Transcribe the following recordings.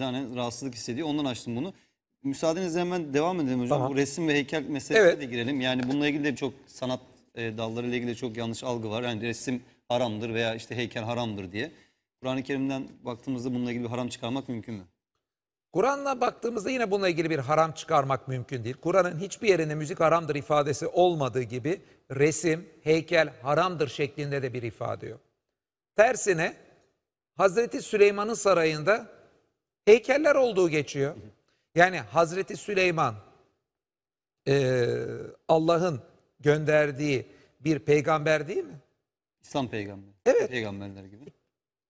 Yani rahatsızlık hissediyor. Ondan açtım bunu. Müsaadenizle hemen devam edelim hocam. Tamam. Bu resim ve heykel meselesine Evet. de girelim. Yani bununla ilgili de çok sanat e, dallarıyla ilgili de çok yanlış algı var. Yani resim haramdır veya işte heykel haramdır diye. Kur'an-ı Kerim'den baktığımızda bununla ilgili bir haram çıkarmak mümkün mü? Kur'an'la baktığımızda yine bununla ilgili bir haram çıkarmak mümkün değil. Kur'an'ın hiçbir yerinde müzik haramdır ifadesi olmadığı gibi resim, heykel haramdır şeklinde de bir ifade yok. Tersine Hazreti Süleyman'ın sarayında heykeller olduğu geçiyor. Yani Hazreti Süleyman e, Allah'ın gönderdiği bir peygamber değil mi? İslam peygamberi. Evet. Peygamberler gibi.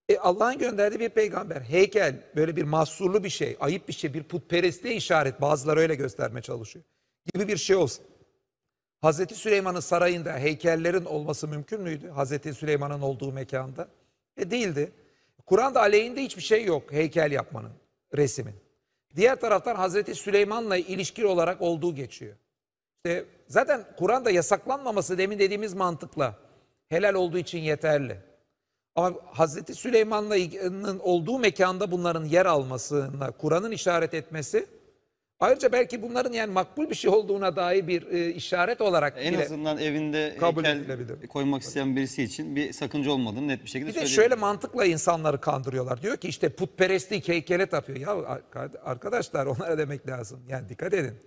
E, Allah'ın gönderdiği bir peygamber. Heykel böyle bir mahsurlu bir şey, ayıp bir şey, bir putperestliğe işaret. Bazıları öyle gösterme çalışıyor. Gibi bir şey olsun. Hazreti Süleyman'ın sarayında heykellerin olması mümkün müydü? Hazreti Süleyman'ın olduğu mekanda. E değildi. Kur'an'da aleyhinde hiçbir şey yok heykel yapmanın resimin. Diğer taraftan Hazreti Süleyman'la ilişkili olarak olduğu geçiyor. İşte zaten Kur'an'da yasaklanmaması demin dediğimiz mantıkla helal olduğu için yeterli. Ama Hazreti Süleyman'ın olduğu mekanda bunların yer almasına Kur'an'ın işaret etmesi Ayrıca belki bunların yani makbul bir şey olduğuna dair bir e, işaret olarak en bile azından evinde kabul edilebilir. koymak isteyen birisi için bir sakınca olmadığını net bir şekilde Bir de şöyle mantıkla insanları kandırıyorlar. Diyor ki işte putperestlik heykele tapıyor. Ya arkadaşlar onlara demek lazım. Yani dikkat edin.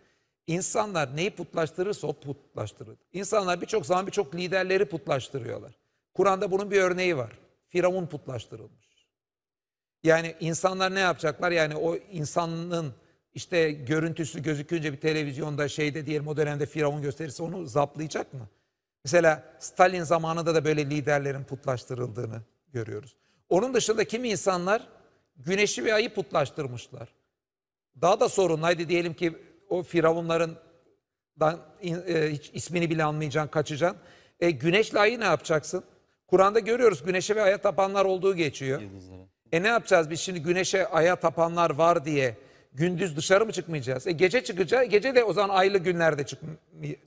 İnsanlar neyi putlaştırırsa o putlaştırır. İnsanlar birçok zaman birçok liderleri putlaştırıyorlar. Kur'an'da bunun bir örneği var. Firavun putlaştırılmış. Yani insanlar ne yapacaklar? Yani o insanın işte görüntüsü gözükünce bir televizyonda şeyde diyelim o dönemde Firavun gösterirse onu zaplayacak mı? Mesela Stalin zamanında da böyle liderlerin putlaştırıldığını görüyoruz. Onun dışında kimi insanlar güneşi ve ayı putlaştırmışlar. Daha da sorunlaydı diyelim ki o firavunların e, hiç ismini bile anmayacaksın, kaçacaksın. E, güneşle ayı ne yapacaksın? Kur'an'da görüyoruz güneşe ve aya tapanlar olduğu geçiyor. E ne yapacağız biz şimdi güneşe aya tapanlar var diye gündüz dışarı mı çıkmayacağız? E gece çıkacağız. Gece de o zaman aylı günlerde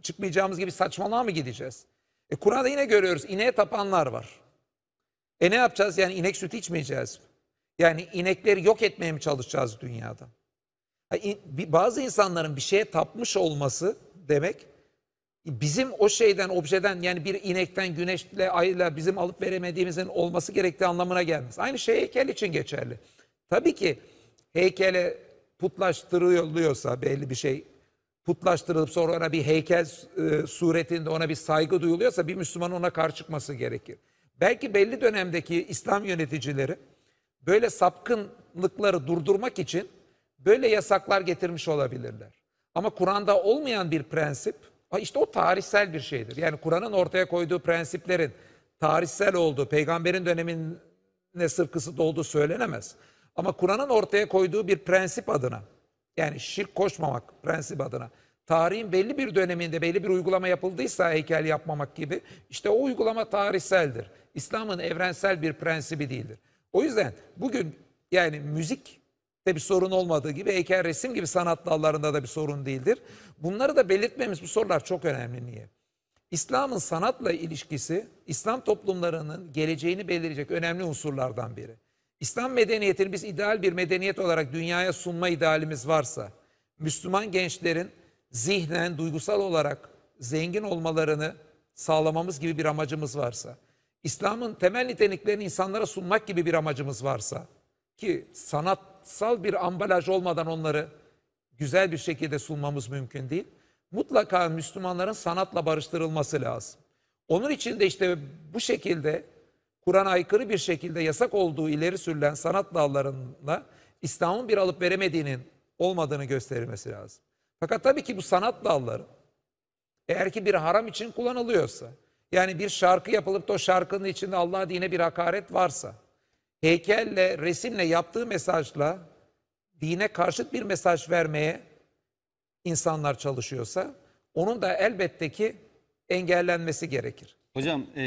çıkmayacağımız gibi saçmalığa mı gideceğiz? E Kur'an'da yine görüyoruz. ineğe tapanlar var. E ne yapacağız? Yani inek sütü içmeyeceğiz. Yani inekleri yok etmeye mi çalışacağız dünyada? Bazı insanların bir şeye tapmış olması demek bizim o şeyden, objeden yani bir inekten, güneşle, ayla bizim alıp veremediğimizin olması gerektiği anlamına gelmez. Aynı şey heykel için geçerli. Tabii ki heykele putlaştırılıyorsa belli bir şey putlaştırılıp sonra ona bir heykel e, suretinde ona bir saygı duyuluyorsa bir Müslüman ona karşı çıkması gerekir. Belki belli dönemdeki İslam yöneticileri böyle sapkınlıkları durdurmak için böyle yasaklar getirmiş olabilirler. Ama Kur'an'da olmayan bir prensip işte o tarihsel bir şeydir. Yani Kur'an'ın ortaya koyduğu prensiplerin tarihsel olduğu, peygamberin dönemine sırf kısıt olduğu söylenemez. Ama Kur'an'ın ortaya koyduğu bir prensip adına yani şirk koşmamak prensip adına tarihin belli bir döneminde belli bir uygulama yapıldıysa heykel yapmamak gibi işte o uygulama tarihseldir. İslam'ın evrensel bir prensibi değildir. O yüzden bugün yani müzik de bir sorun olmadığı gibi heykel resim gibi sanat dallarında da bir sorun değildir. Bunları da belirtmemiz bu sorular çok önemli niye? İslam'ın sanatla ilişkisi İslam toplumlarının geleceğini belirleyecek önemli unsurlardan biri. İslam medeniyetini biz ideal bir medeniyet olarak dünyaya sunma idealimiz varsa, Müslüman gençlerin zihnen, duygusal olarak zengin olmalarını sağlamamız gibi bir amacımız varsa, İslam'ın temel niteliklerini insanlara sunmak gibi bir amacımız varsa ki sanatsal bir ambalaj olmadan onları güzel bir şekilde sunmamız mümkün değil. Mutlaka Müslümanların sanatla barıştırılması lazım. Onun için de işte bu şekilde Kuran aykırı bir şekilde yasak olduğu ileri sürülen sanat dallarında İslam'ın bir alıp veremediğinin olmadığını gösterilmesi lazım. Fakat tabii ki bu sanat dalları eğer ki bir haram için kullanılıyorsa, yani bir şarkı yapılıp da o şarkının içinde Allah dine bir hakaret varsa, heykelle, resimle yaptığı mesajla dine karşıt bir mesaj vermeye insanlar çalışıyorsa, onun da elbette ki engellenmesi gerekir. Hocam e